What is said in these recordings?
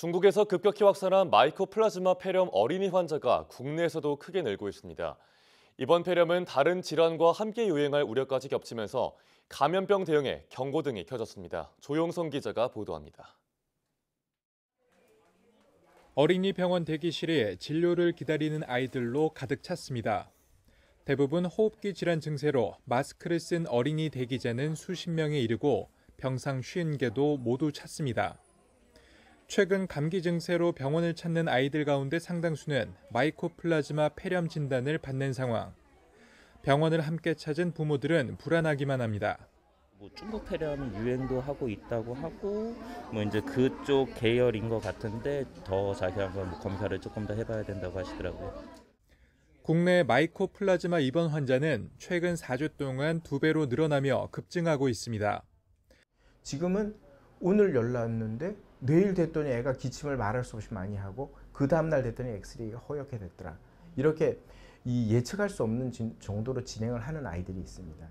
중국에서 급격히 확산한 마이코플라즈마 폐렴 어린이 환자가 국내에서도 크게 늘고 있습니다. 이번 폐렴은 다른 질환과 함께 유행할 우려까지 겹치면서 감염병 대응에 경고등이 켜졌습니다. 조용성 기자가 보도합니다. 어린이 병원 대기실에 진료를 기다리는 아이들로 가득 찼습니다. 대부분 호흡기 질환 증세로 마스크를 쓴 어린이 대기자는 수십 명에 이르고 병상 쉬운 개도 모두 찼습니다. 최근 감기 증세로 병원을 찾는 아이들 가운데 상당수는 마이코플라즈마 폐렴 진단을 받는 상황. 병원을 함께 찾은 부모들은 불안하기만 합니다. 뭐 중국 폐렴 유행도 하고 있다고 하고 뭐 이제 그쪽 계열인 것 같은데 더 자세한 건뭐 검사를 조금 더 해봐야 된다고 하시더라고요. 국내 마이코플라즈마 입원 환자는 최근 4주 동안 두 배로 늘어나며 급증하고 있습니다. 지금은 오늘 연락 는데 내일 됐더니 애가 기침을 말할 수 없이 많이 하고 그 다음날 됐더니 엑스레이가 허옇게 됐더라. 이렇게 이 예측할 수 없는 진, 정도로 진행을 하는 아이들이 있습니다.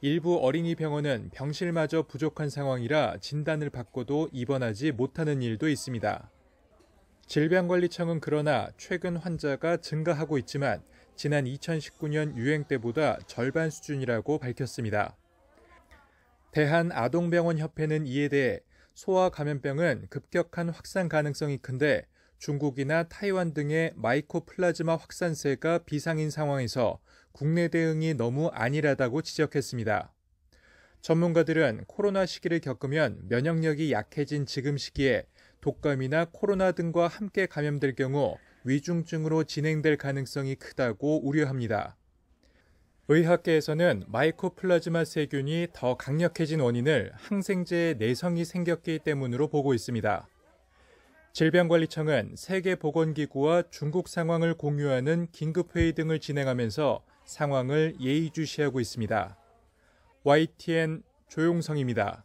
일부 어린이 병원은 병실마저 부족한 상황이라 진단을 받고도 입원하지 못하는 일도 있습니다. 질병관리청은 그러나 최근 환자가 증가하고 있지만 지난 2019년 유행 때보다 절반 수준이라고 밝혔습니다. 대한아동병원협회는 이에 대해 소아 감염병은 급격한 확산 가능성이 큰데 중국이나 타이완 등의 마이코플라즈마 확산세가 비상인 상황에서 국내 대응이 너무 안일하다고 지적했습니다. 전문가들은 코로나 시기를 겪으면 면역력이 약해진 지금 시기에 독감이나 코로나 등과 함께 감염될 경우 위중증으로 진행될 가능성이 크다고 우려합니다. 의학계에서는 마이코플라즈마 세균이 더 강력해진 원인을 항생제의 내성이 생겼기 때문으로 보고 있습니다. 질병관리청은 세계보건기구와 중국 상황을 공유하는 긴급회의 등을 진행하면서 상황을 예의주시하고 있습니다. YTN 조용성입니다.